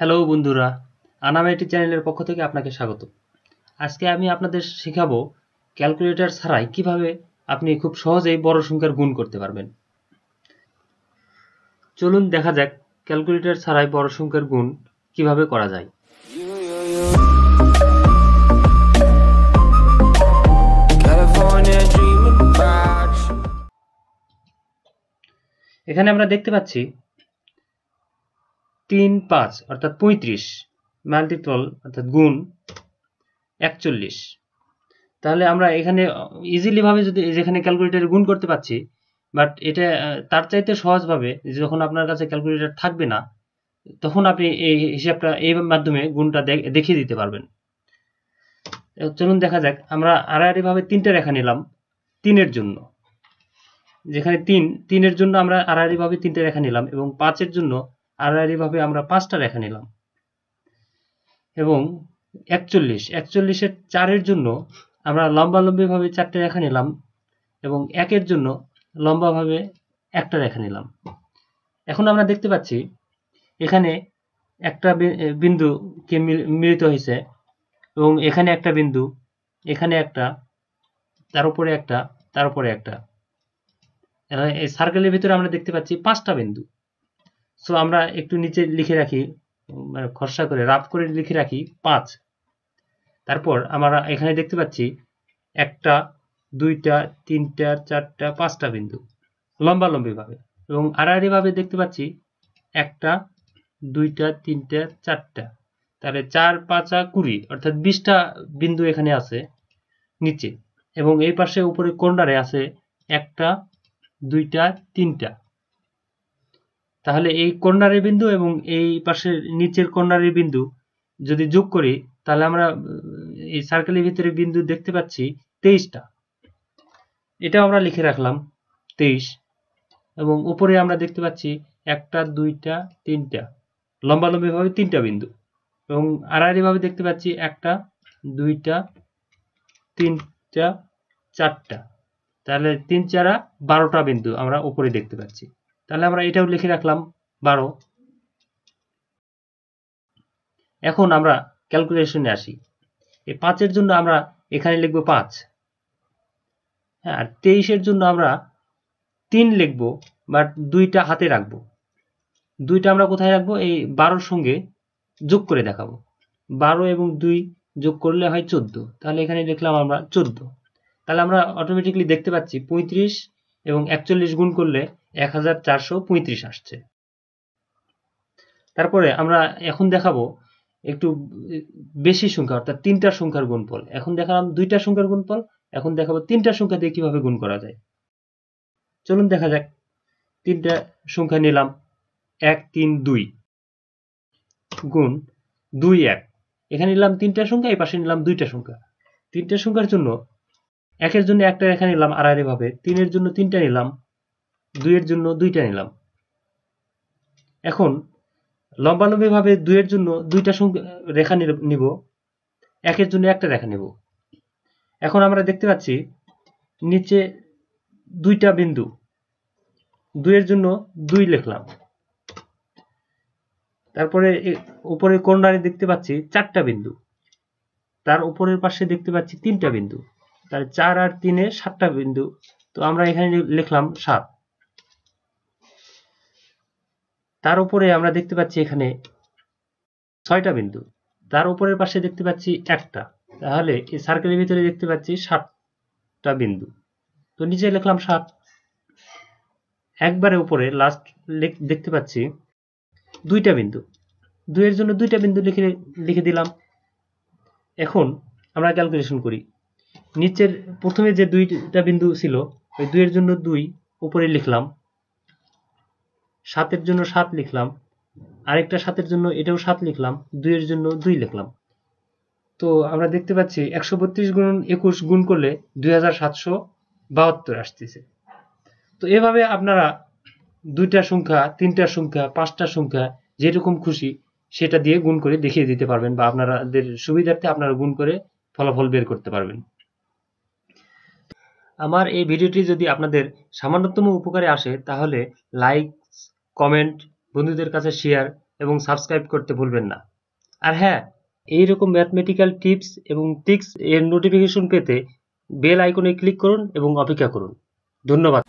hello বন্ধুরা আনামাইটি চ্যানেলের পক্ষ থেকে আপনাকে স্বাগত আজকে আমি আপনাদের শেখাবো ক্যালকুলেটর ছাড়াই কিভাবে আপনি খুব সহজেই বড় সংখ্যার গুণ করতে পারবেন চলুন দেখা যাক ক্যালকুলেটর ছাড়াই বড় সংখ্যার গুণ কিভাবে করা যায় এখানে আমরা দেখতে পাচ্ছি তিন পাঁচ অর্থাৎ পঁয়ত্রিশ মাল্টিপল অর্থাৎ গুণ একচল্লিশ তাহলে আমরা এখানে ইজিলিভাবে যদি যেখানে ক্যালকুলেটারে গুণ করতে পারছি বাট এটা তার চাইতে সহজভাবে যখন আপনার কাছে ক্যালকুলেটার থাকবে না তখন আপনি এই হিসাবটা এই মাধ্যমে গুণটা দেখিয়ে দিতে পারবেন চলুন দেখা যাক আমরা আড়াআড়িভাবে তিনটে রেখা নিলাম তিনের জন্য যেখানে তিন তিনের জন্য আমরা আড়াআড়িভাবে তিনটে রেখা নিলাম এবং পাঁচের জন্য আড়াআড়িভাবে আমরা পাঁচটা রেখা নিলাম এবং একচল্লিশ একচল্লিশের চারের জন্য আমরা লম্বালম্বিভাবে চারটে রেখা নিলাম এবং একের জন্য লম্বাভাবে একটা রেখা নিলাম এখন আমরা দেখতে পাচ্ছি এখানে একটা বিন্দুকে মিলিত হয়েছে এবং এখানে একটা বিন্দু এখানে একটা তার উপরে একটা তার উপরে একটা এই সার্কেলের ভিতরে আমরা দেখতে পাচ্ছি পাঁচটা বিন্দু সো আমরা একটু নিচে লিখে রাখি মানে খসড়া করে রাফ করে লিখে রাখি পাঁচ তারপর আমরা এখানে দেখতে পাচ্ছি একটা দুইটা তিনটা চারটা পাঁচটা বিন্দু লম্বালম্বিভাবে এবং আড়াআড়িভাবে দেখতে পাচ্ছি একটা দুইটা তিনটা চারটা তাহলে চার পাঁচা কুড়ি অর্থাৎ বিশটা বিন্দু এখানে আছে নিচে এবং এই পাশে উপরে কর্নারে আছে একটা দুইটা তিনটা তাহলে এই কর্নারের বিন্দু এবং এই পাশের নিচের কর্নারের বিন্দু যদি যোগ করি তাহলে আমরা এই সার্কেলের ভিতরে বিন্দু দেখতে পাচ্ছি তেইশটা এটা আমরা লিখে রাখলাম তেইশ এবং উপরে আমরা দেখতে পাচ্ছি একটা দুইটা তিনটা লম্বালম্বিভাবে তিনটা বিন্দু এবং আড়াআড়িভাবে দেখতে পাচ্ছি একটা দুইটা তিনটা চারটা তাহলে তিন চারা বারোটা বিন্দু আমরা উপরে দেখতে পাচ্ছি তাহলে আমরা এটাও লিখে রাখলাম বারো এখন আমরা ক্যালকুলেশনে আসি এই পাঁচের জন্য আমরা এখানে লিখব পাঁচ হ্যাঁ আর তেইশের জন্য আমরা তিন লিখব বাট দুইটা হাতে রাখব দুইটা আমরা কোথায় রাখবো এই বারোর সঙ্গে যোগ করে দেখাবো বারো এবং দুই যোগ করলে হয় চোদ্দ তাহলে এখানে লিখলাম আমরা চোদ্দ তাহলে আমরা অটোমেটিকলি দেখতে পাচ্ছি পঁয়ত্রিশ এবং একচল্লিশ গুণ করলে এক আসছে তারপরে আমরা এখন দেখাবো একটু বেশি সংখ্যা অর্থাৎ তিনটা সংখ্যার গুণফল এখন দেখালাম দুইটা সংখ্যার গুণফল এখন দেখাবো তিনটা সংখ্যা দিয়ে কিভাবে গুণ করা যায় চলুন দেখা যাক তিনটা সংখ্যা নিলাম এক তিন দুই গুণ দুই এক এখানে নিলাম তিনটা সংখ্যা এই পাশে নিলাম দুইটা সংখ্যা তিনটা সংখ্যার জন্য একের জন্য একটা রেখা নিলাম আড়াইভাবে তিনের জন্য তিনটা নিলাম দুইয়ের জন্য দুইটা নিলাম এখন লম্বালম্বিভাবে দুইয়ের জন্য দুইটা রেখা নিব একের জন্য একটা রেখা নিব এখন আমরা দেখতে পাচ্ছি নিচে দুইটা বিন্দু দুইয়ের জন্য দুই লিখলাম তারপরে উপরে কর্নারে দেখতে পাচ্ছি চারটা বিন্দু তার উপরের পাশে দেখতে পাচ্ছি তিনটা বিন্দু তার চার আর তিনে সাতটা বিন্দু তো আমরা এখানে লিখলাম সাত তার উপরে আমরা দেখতে পাচ্ছি এখানে ছয়টা বিন্দু তার উপরের পাশে দেখতে পাচ্ছি একটা তাহলে এই সার্কেলের ভিতরে দেখতে পাচ্ছি সাতটা বিন্দু তো নিচে লিখলাম সাত একবারে উপরে লাস্ট দেখতে পাচ্ছি দুইটা বিন্দু দুইয়ের জন্য দুইটা বিন্দু লিখে লিখে দিলাম এখন আমরা ক্যালকুলেশন করি নিচের প্রথমে যে দুইটা বিন্দু ছিল ওই দুইয়ের জন্য দুই উপরে লিখলাম সাতের জন্য সাত লিখলাম আরেকটা সাতের জন্য এটাও সাত লিখলাম দুইয়ের জন্য দুই লিখলাম তো আমরা দেখতে পাচ্ছি একশো বত্রিশ গুণ একুশ গুণ করলে দুই হাজার সাতশো বাহাত্তর আসতেছে তো এভাবে আপনারা দুইটা সংখ্যা তিনটা সংখ্যা পাঁচটা সংখ্যা যেরকম খুশি সেটা দিয়ে গুণ করে দেখিয়ে দিতে পারবেন বা আপনারাদের সুবিধার্থে আপনারা গুণ করে ফলাফল বের করতে পারবেন আমার এই ভিডিওটি যদি আপনাদের সামান্যতম উপকারে আসে তাহলে লাইক কমেন্ট বন্ধুদের কাছে শেয়ার এবং সাবস্ক্রাইব করতে ভুলবেন না আর হ্যাঁ এই রকম ম্যাথমেটিক্যাল টিপস এবং টিক্স এর নোটিফিকেশন পেতে বেল আইকনে ক্লিক করুন এবং অপেক্ষা করুন ধন্যবাদ